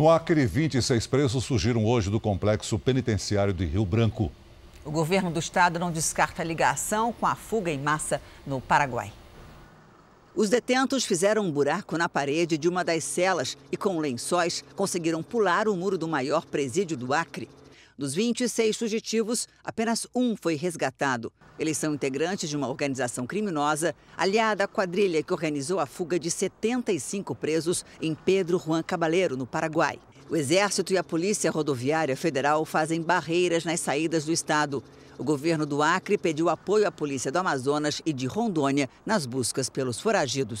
No Acre, 26 presos surgiram hoje do complexo penitenciário de Rio Branco. O governo do estado não descarta a ligação com a fuga em massa no Paraguai. Os detentos fizeram um buraco na parede de uma das celas e, com lençóis, conseguiram pular o muro do maior presídio do Acre. Dos 26 fugitivos, apenas um foi resgatado. Eles são integrantes de uma organização criminosa aliada à quadrilha que organizou a fuga de 75 presos em Pedro Juan Cabaleiro, no Paraguai. O Exército e a Polícia Rodoviária Federal fazem barreiras nas saídas do estado. O governo do Acre pediu apoio à Polícia do Amazonas e de Rondônia nas buscas pelos foragidos.